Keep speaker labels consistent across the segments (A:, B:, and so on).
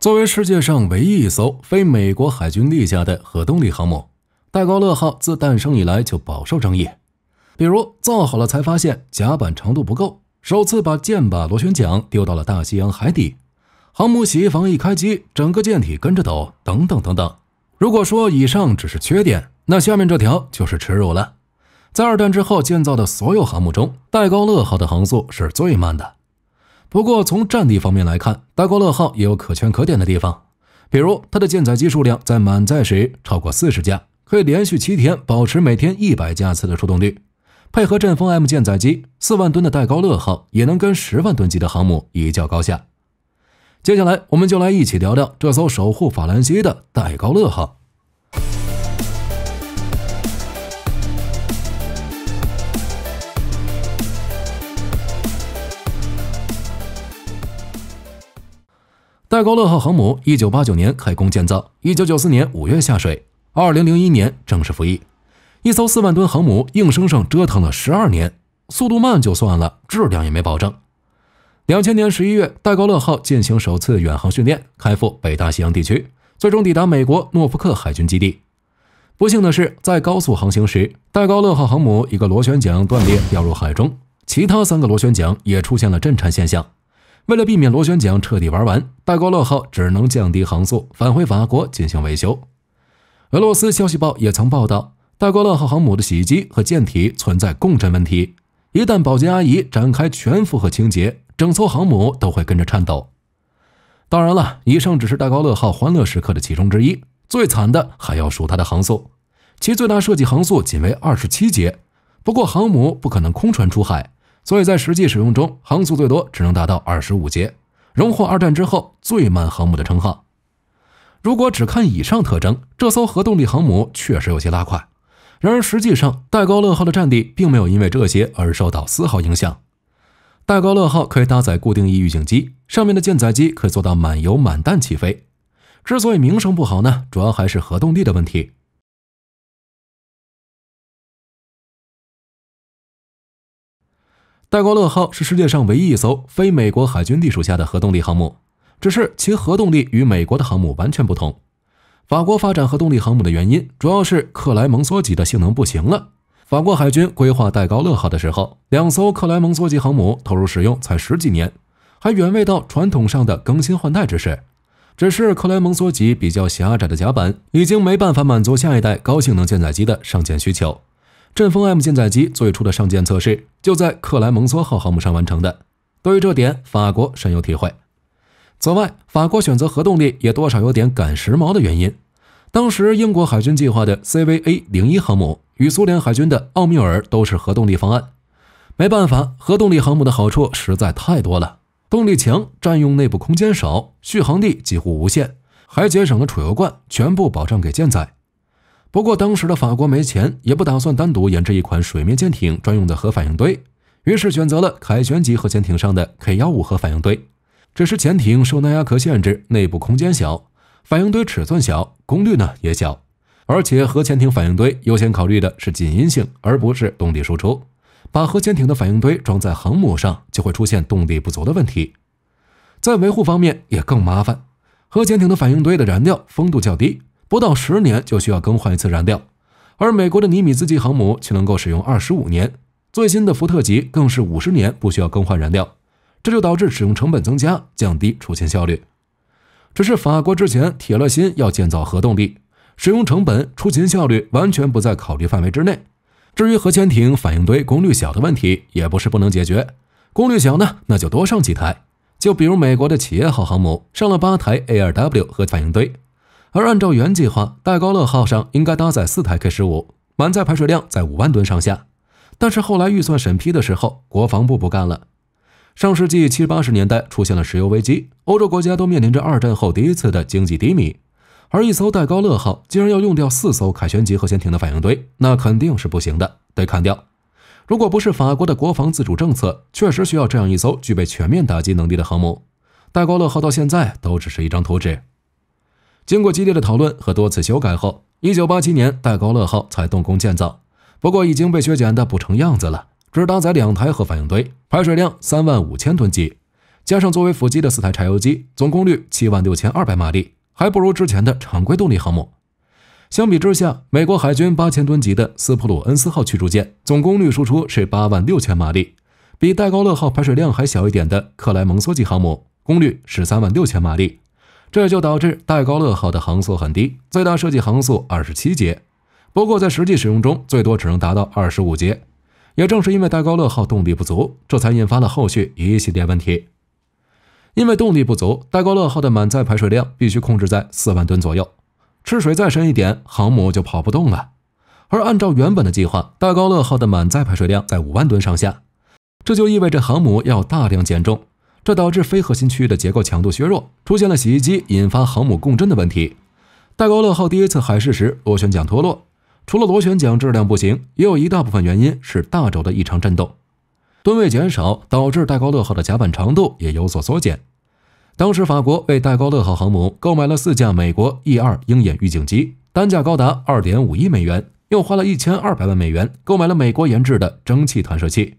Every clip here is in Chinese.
A: 作为世界上唯一一艘非美国海军立下的核动力航母，戴高乐号自诞生以来就饱受争议。比如造好了才发现甲板长度不够，首次把舰把螺旋桨丢到了大西洋海底，航母洗衣房一开机，整个舰体跟着抖，等等等等。如果说以上只是缺点，那下面这条就是耻辱了：在二战之后建造的所有航母中，戴高乐号的航速是最慢的。不过，从战力方面来看，戴高乐号也有可圈可点的地方，比如它的舰载机数量在满载时超过四十架，可以连续七天保持每天一百架次的出动率。配合阵风 M 舰载机，四万吨的戴高乐号也能跟十万吨级的航母一较高下。接下来，我们就来一起聊聊这艘守护法兰西的戴高乐号。戴高乐号航母，一九八九年开工建造，一九九四年五月下水，二零零一年正式服役。一艘四万吨航母，硬生生折腾了十二年，速度慢就算了，质量也没保证。两千年十一月，戴高乐号进行首次远航训练，开赴北大西洋地区，最终抵达美国诺福克海军基地。不幸的是，在高速航行时，戴高乐号航母一个螺旋桨断裂掉入海中，其他三个螺旋桨也出现了震颤现象。为了避免螺旋桨彻底玩完，戴高乐号只能降低航速，返回法国进行维修。俄罗斯消息报也曾报道，戴高乐号航母的洗衣机和舰体存在共振问题，一旦保洁阿姨展开全负荷清洁，整艘航母都会跟着颤抖。当然了，以上只是戴高乐号欢乐时刻的其中之一，最惨的还要数它的航速，其最大设计航速仅为二十七节，不过航母不可能空船出海。所以在实际使用中，航速最多只能达到二十五节，荣获二战之后最慢航母的称号。如果只看以上特征，这艘核动力航母确实有些拉胯。然而实际上，戴高乐号的战力并没有因为这些而受到丝毫影响。戴高乐号可以搭载固定翼预警机，上面的舰载机可以做到满油满弹起飞。之所以名声不好呢，主要还是核动力的问题。戴高乐号是世界上唯一一艘非美国海军隶属下的核动力航母，只是其核动力与美国的航母完全不同。法国发展核动力航母的原因，主要是克莱蒙梭级的性能不行了。法国海军规划戴高乐号的时候，两艘克莱蒙梭级航母投入使用才十几年，还远未到传统上的更新换代之时。只是克莱蒙梭级比较狭窄的甲板，已经没办法满足下一代高性能舰载机的上舰需求。阵风 M 舰载机最初的上舰测试就在克莱蒙梭号航母上完成的，对于这点，法国深有体会。此外，法国选择核动力也多少有点赶时髦的原因。当时英国海军计划的 CVA 零一航母与苏联海军的奥米尔都是核动力方案。没办法，核动力航母的好处实在太多了：动力强，占用内部空间少，续航力几乎无限，还节省了储油罐，全部保障给舰载。不过，当时的法国没钱，也不打算单独研制一款水面舰艇专用的核反应堆，于是选择了凯旋级核潜艇上的 K 幺五核反应堆。只是潜艇受耐压壳限制，内部空间小，反应堆尺寸小，功率呢也小。而且核潜艇反应堆优先考虑的是静音性，而不是动力输出。把核潜艇的反应堆装在航母上，就会出现动力不足的问题。在维护方面也更麻烦。核潜艇的反应堆的燃料丰度较低。不到十年就需要更换一次燃料，而美国的尼米兹级航母却能够使用二十五年，最新的福特级更是五十年不需要更换燃料，这就导致使用成本增加，降低出勤效率。只是法国之前铁了心要建造核动力，使用成本、出勤效率完全不在考虑范围之内。至于核潜艇反应堆功率小的问题，也不是不能解决，功率小呢，那就多上几台，就比如美国的企业号航母上了八台 A2W 核反应堆。而按照原计划，戴高乐号上应该搭载四台 K 十五，满载排水量在五万吨上下。但是后来预算审批的时候，国防部不干了。上世纪七八十年代出现了石油危机，欧洲国家都面临着二战后第一次的经济低迷。而一艘戴高乐号竟然要用掉四艘凯旋级核潜艇的反应堆，那肯定是不行的，得砍掉。如果不是法国的国防自主政策，确实需要这样一艘具备全面打击能力的航母。戴高乐号到现在都只是一张图纸。经过激烈的讨论和多次修改后，1987年“戴高乐”号才动工建造。不过已经被削减的不成样子了，只搭载两台核反应堆，排水量三万五千吨级，加上作为辅机的四台柴油机，总功率七万六千二百马力，还不如之前的常规动力航母。相比之下，美国海军八千吨级的“斯普鲁恩斯”号驱逐舰总功率输出是八万六千马力，比“戴高乐”号排水量还小一点的“克莱蒙梭”级航母功率十三万六千马力。这就导致戴高乐号的航速很低，最大设计航速二十七节，不过在实际使用中最多只能达到二十五节。也正是因为戴高乐号动力不足，这才引发了后续一系列问题。因为动力不足，戴高乐号的满载排水量必须控制在四万吨左右，吃水再深一点，航母就跑不动了。而按照原本的计划，戴高乐号的满载排水量在五万吨上下，这就意味着航母要大量减重。这导致非核心区域的结构强度削弱，出现了洗衣机引发航母共振的问题。戴高乐号第一次海试时，螺旋桨脱落，除了螺旋桨质量不行，也有一大部分原因是大轴的异常震动。吨位减少导致戴高乐号的甲板长度也有所缩减。当时法国为戴高乐号航母购买了四架美国 E 二鹰眼预警机，单价高达二点五亿美元，又花了一千二百万美元购买了美国研制的蒸汽弹射器，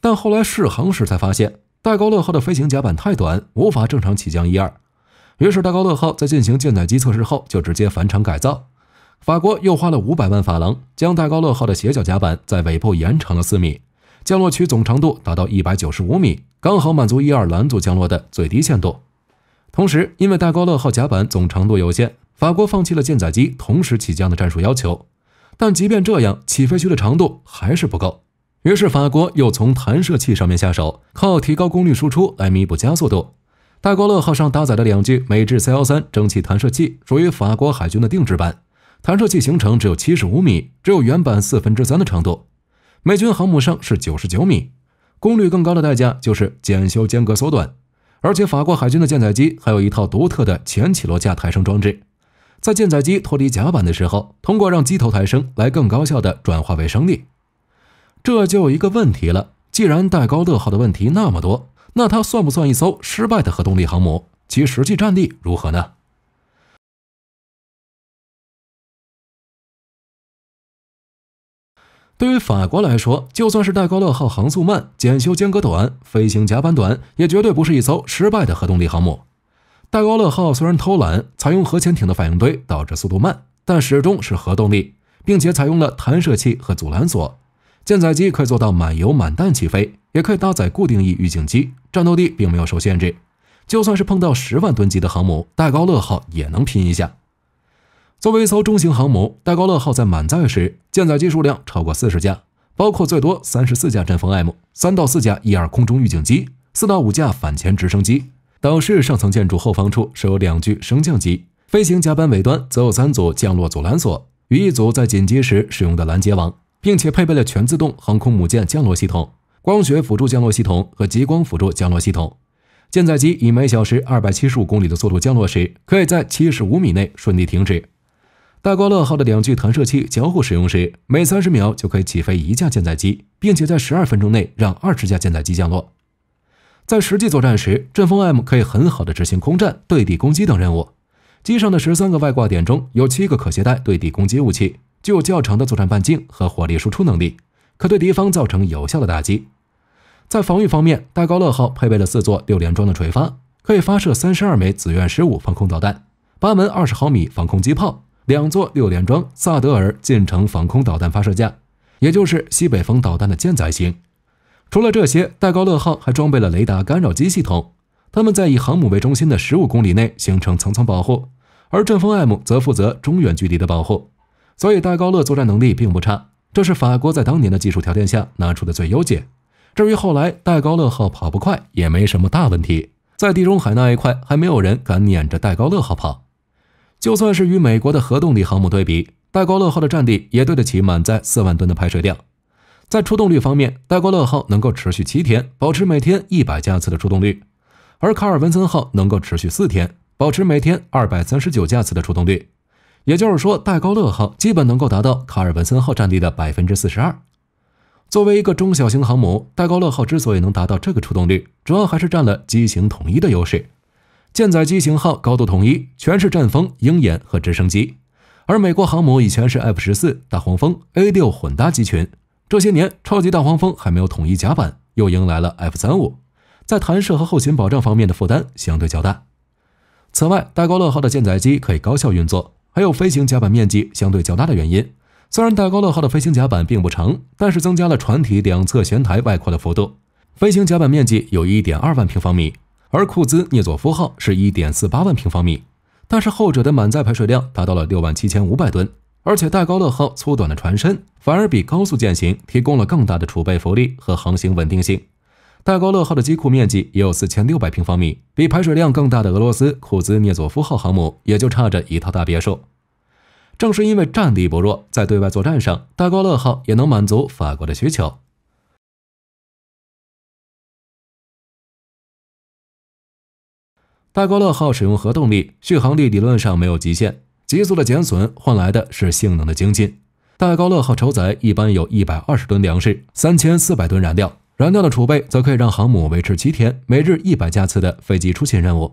A: 但后来试航时才发现。戴高乐号的飞行甲板太短，无法正常起降一二。于是，戴高乐号在进行舰载机测试后，就直接返厂改造。法国又花了五百万法郎，将戴高乐号的斜角甲板在尾部延长了四米，降落区总长度达到一百九十五米，刚好满足一二拦阻降落的最低限度。同时，因为戴高乐号甲板总长度有限，法国放弃了舰载机同时起降的战术要求。但即便这样，起飞区的长度还是不够。于是，法国又从弹射器上面下手，靠提高功率输出来弥补加速度。戴高乐号上搭载的两具美制 C 幺三蒸汽弹射器属于法国海军的定制版，弹射器行程只有七十五米，只有原版四分之三的长度。美军航母上是九十九米，功率更高的代价就是检修间隔缩短。而且，法国海军的舰载机还有一套独特的前起落架抬升装置，在舰载机脱离甲板的时候，通过让机头抬升来更高效的转化为升力。这就有一个问题了：既然戴高乐号的问题那么多，那它算不算一艘失败的核动力航母？其实际战力如何呢？对于法国来说，就算是戴高乐号航速慢、检修间隔短、飞行甲板短，也绝对不是一艘失败的核动力航母。戴高乐号虽然偷懒，采用核潜艇的反应堆导致速度慢，但始终是核动力，并且采用了弹射器和阻拦索。舰载机可以做到满油满弹起飞，也可以搭载固定翼预警机，战斗力并没有受限制。就算是碰到十万吨级的航母“戴高乐号”，也能拼一下。作为一艘中型航母，“戴高乐号”在满载时，舰载机数量超过四十架，包括最多三十四架阵风 M，三到四架 E2 空中预警机，四到五架反潜直升机。岛式上层建筑后方处设有两具升降机，飞行甲板尾端则有三组降落阻拦索与一组在紧急时使用的拦截网。并且配备了全自动航空母舰降落系统、光学辅助降落系统和激光辅助降落系统。舰载机以每小时二百七十五公里的速度降落时，可以在七十五米内顺利停止。戴高乐号的两具弹射器交互使用时，每三十秒就可以起飞一架舰载机，并且在十二分钟内让二十架舰载机降落。在实际作战时，阵风 M 可以很好的执行空战、对地攻击等任务。机上的十三个外挂点中有七个可携带对地攻击武器。具有较长的作战半径和火力输出能力，可对敌方造成有效的打击。在防御方面，戴高乐号配备了四座六联装的垂发，可以发射三十二枚紫苑十五防空导弹，八门二十毫米防空机炮，两座六联装萨德尔近程防空导弹发射架，也就是西北风导弹的舰载型。除了这些，戴高乐号还装备了雷达干扰机系统。他们在以航母为中心的十五公里内形成层层保护，而阵风 M 则负责中远距离的保护。所以戴高乐作战能力并不差，这是法国在当年的技术条件下拿出的最优解。至于后来戴高乐号跑不快，也没什么大问题。在地中海那一块，还没有人敢撵着戴高乐号跑。就算是与美国的核动力航母对比，戴高乐号的战力也对得起满载四万吨的排水量。在出动率方面，戴高乐号能够持续七天，保持每天一百架次的出动率；而卡尔文森号能够持续四天，保持每天二百三十九架次的出动率。也就是说，戴高乐号基本能够达到卡尔文森号战力的百分之四十二。作为一个中小型航母，戴高乐号之所以能达到这个出动率，主要还是占了机型统一的优势。舰载机型号高度统一，全是阵风、鹰眼和直升机。而美国航母以前是 F 十四、大黄蜂、A 六混搭机群，这些年超级大黄蜂还没有统一甲板，又迎来了 F 三五，在弹射和后勤保障方面的负担相对较大。此外，戴高乐号的舰载机可以高效运作。还有飞行甲板面积相对较大的原因。虽然戴高乐号的飞行甲板并不长，但是增加了船体两侧舷台外扩的幅度，飞行甲板面积有一点二万平方米，而库兹涅佐夫号是一点四八万平方米。但是后者的满载排水量达到了六万七千五百吨，而且戴高乐号粗短的船身反而比高速舰型提供了更大的储备浮力和航行稳定性。戴高乐号的机库面积也有四千六百平方米，比排水量更大的俄罗斯库兹涅佐夫号航母也就差着一套大别墅。正是因为战力薄弱，在对外作战上，戴高乐号也能满足法国的需求。戴高乐号使用核动力，续航力理论上没有极限。急速的减损换来的是性能的精进。戴高乐号超载一般有一百二十吨粮食，三千四百吨燃料。燃料的储备则可以让航母维持七天每日一百架次的飞机出勤任务，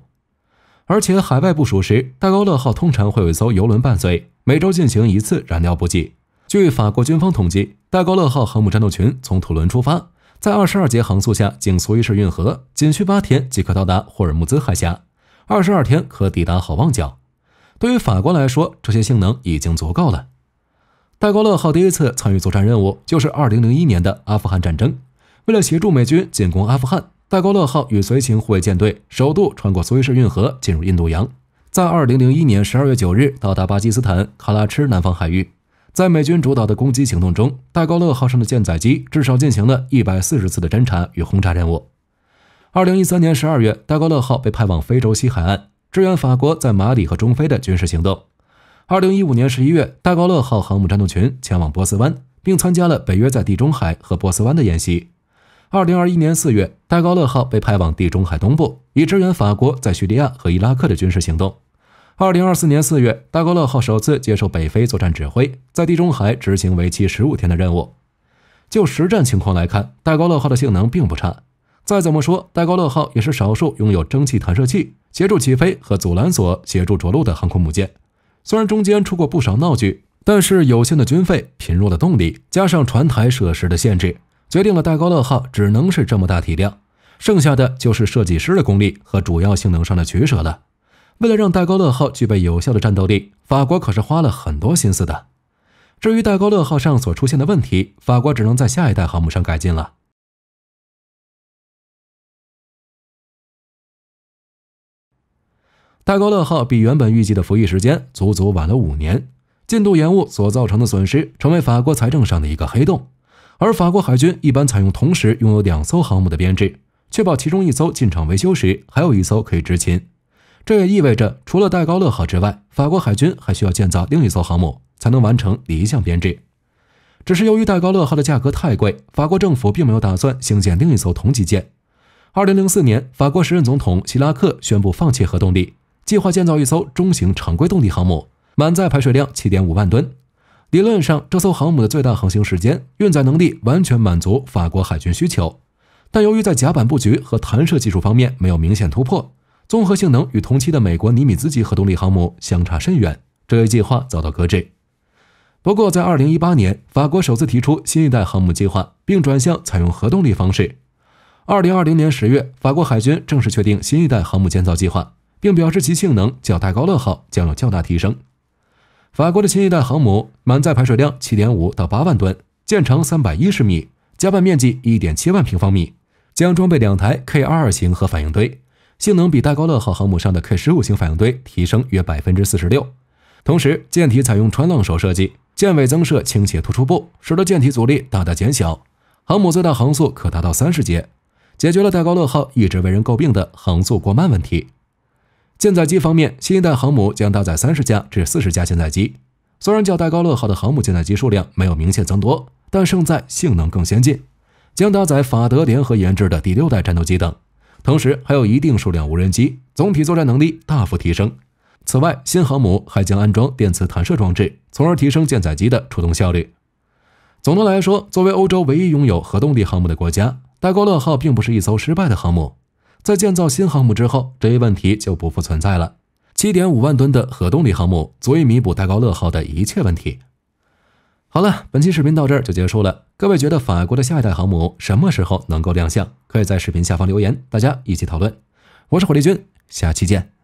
A: 而且海外部署时，戴高乐号通常会有一艘油轮伴随，每周进行一次燃料补给。据法国军方统计，戴高乐号航母战斗群从土伦出发，在二十二节航速下，经苏伊士运河，仅需八天即可到达霍尔木兹海峡，二十二天可抵达好望角。对于法国来说，这些性能已经足够了。戴高乐号第一次参与作战任务就是二零零一年的阿富汗战争。为了协助美军进攻阿富汗，戴高乐号与随行护卫舰队首度穿过苏伊士运河进入印度洋，在二零零一年十二月九日到达巴基斯坦卡拉池南方海域。在美军主导的攻击行动中，戴高乐号上的舰载机至少进行了一百四十次的侦察与轰炸任务。二零一三年十二月，戴高乐号被派往非洲西海岸支援法国在马里和中非的军事行动。二零一五年十一月，戴高乐号航母战斗群前往波斯湾，并参加了北约在地中海和波斯湾的演习。二零二一年四月，戴高乐号被派往地中海东部，以支援法国在叙利亚和伊拉克的军事行动。二零二四年四月，戴高乐号首次接受北非作战指挥，在地中海执行为期十五天的任务。就实战情况来看，戴高乐号的性能并不差。再怎么说，戴高乐号也是少数拥有蒸汽弹射器协助起飞和阻拦索协助着陆的航空母舰。虽然中间出过不少闹剧，但是有限的军费、贫弱的动力，加上船台设施的限制。决定了，戴高乐号只能是这么大体量，剩下的就是设计师的功力和主要性能上的取舍了。为了让戴高乐号具备有效的战斗力，法国可是花了很多心思的。至于戴高乐号上所出现的问题，法国只能在下一代航母上改进了。戴高乐号比原本预计的服役时间足足晚了五年，进度延误所造成的损失，成为法国财政上的一个黑洞。而法国海军一般采用同时拥有两艘航母的编制，确保其中一艘进场维修时，还有一艘可以执勤。这也意味着，除了戴高乐号之外，法国海军还需要建造另一艘航母，才能完成理想编制。只是由于戴高乐号的价格太贵，法国政府并没有打算兴建另一艘同级舰。二零零四年，法国时任总统希拉克宣布放弃核动力，计划建造一艘中型常规动力航母，满载排水量七点五万吨。理论上，这艘航母的最大航行时间、运载能力完全满足法国海军需求，但由于在甲板布局和弹射技术方面没有明显突破，综合性能与同期的美国尼米兹级核动力航母相差甚远，这一计划遭到搁置。不过，在2018年，法国首次提出新一代航母计划，并转向采用核动力方式。2020年10月，法国海军正式确定新一代航母建造计划，并表示其性能较戴高乐号将有较大提升。法国的新一代航母满载排水量七点五到八万吨，舰长三百一十米，甲板面积一点七万平方米，将装备两台 K 二二型核反应堆，性能比戴高乐号航母上的 K 十五型反应堆提升约百分之四十六。同时，舰体采用穿浪手设计，舰尾增设倾斜突出部，使得舰体阻力大大减小，航母最大航速可达到三十节，解决了戴高乐号一直为人诟病的航速过慢问题。舰载机方面，新一代航母将搭载三十架至四十架舰载机。虽然较戴高乐号的航母舰载机数量没有明显增多，但胜在性能更先进，将搭载法德联合研制的第六代战斗机等，同时还有一定数量无人机，总体作战能力大幅提升。此外，新航母还将安装电磁弹射装置，从而提升舰载机的出动效率。总的来说，作为欧洲唯一拥有核动力航母的国家，戴高乐号并不是一艘失败的航母。在建造新航母之后，这一问题就不复存在了。七点五万吨的核动力航母足以弥补戴高乐号的一切问题。好了，本期视频到这儿就结束了。各位觉得法国的下一代航母什么时候能够亮相？可以在视频下方留言，大家一起讨论。我是火力军，下期见。